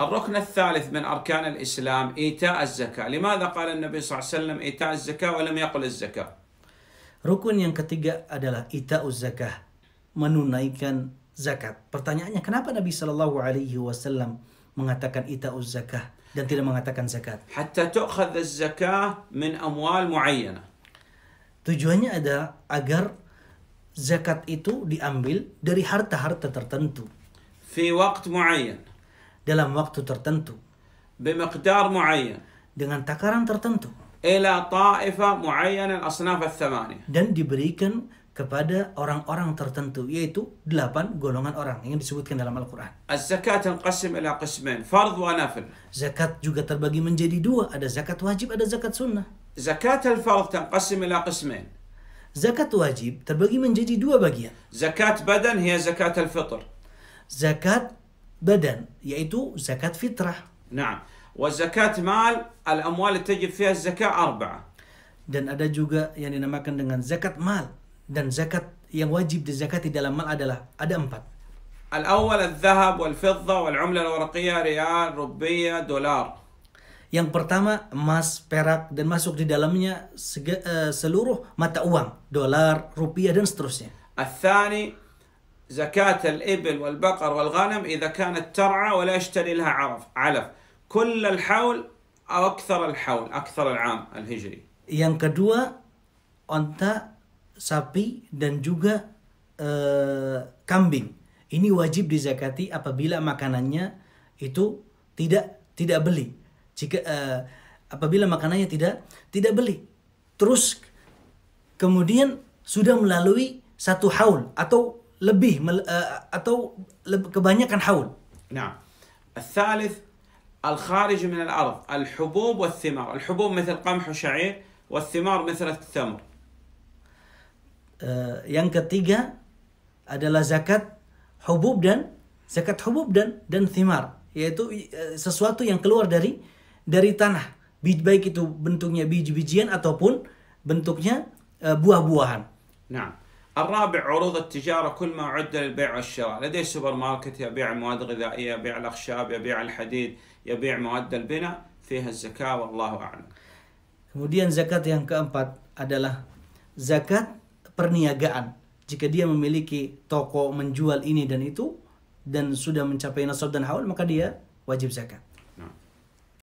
الركن الثالث من أركان الإسلام إيتاء الزكاة لماذا قال النبي صلى الله عليه وسلم إيتاء الزكاة ولم يقل الزكاة ركن yang ketiga adalah إيتاء الزكاة menunaikan zakat. Pertanyaannya kenapa Nabi Shallallahu alaihi wasallam mengatakan إيتاء الزكاة dan tidak mengatakan zakat? حتى tu'khadh الزكاة من أموال معينة Tujuannya ada agar zakat itu diambil dari harta-harta tertentu. في وقت معين dalam waktu tertentu بمقدار معين dengan takaran tertentu إلى طائفة معينة الأصناف الثمانية dan diberikan kepada orang-orang tertentu yaitu delapan golongan orang yang disebutkan dalam Al-Qur'an. الزكاة تنقسم إلى قسمين فرض ونفل. Zakat juga terbagi menjadi dua, ada zakat wajib, ada zakat sunnah. Zakat al تنقسم إلى قسمين. Zakat wajib terbagi menjadi dua bagian. Zakat badan هي zakat al-fitr. Zakat badan yaitu zakat fitrah. Nah, وزكاة مال الأموال Dan ada juga yang dinamakan dengan zakat mal dan zakat yang wajib di dalam mal adalah ada empat. Yang pertama emas, perak dan masuk di dalamnya uh, seluruh mata uang, dolar, rupiah dan seterusnya. زكاة الإبل والبقر والغنم إذا كانت ترعى ولا يشتري لها عرف علف كل الحول أو أكثر الحول أكثر العام الهجري yang kedua onta sapi dan juga eh, kambing ini wajib dizakati apabila makanannya itu tidak tidak beli jika eh, apabila makanannya tidak tidak beli terus kemudian sudah melalui satu haul atau lebih mel, uh, atau kebanyakan haul. Nah, الثالث الخارج من الأرض الحبوب والثمار الحبوب مثل قمح وشعير والثمار مثل التمر uh, yang ketiga adalah zakat hubub dan zakat hubub dan dan thimar yaitu uh, sesuatu yang keluar dari dari tanah biji baik itu bentuknya biji-bijian ataupun bentuknya uh, buah-buahan. Nah, الرابع عروض التجارة كل ما عد للبيع والشراء لديه سوبر ماركت يبيع المواد الغذائية يبيع الأخشاب يبيع الحديد يبيع مواد البناء فيها الزكاة والله أعلم Kemudian zakat yang keempat adalah zakat perniagaan. Jika dia memiliki toko menjual ini dan itu dan sudah mencapai nasab dan haul maka dia wajib zakat.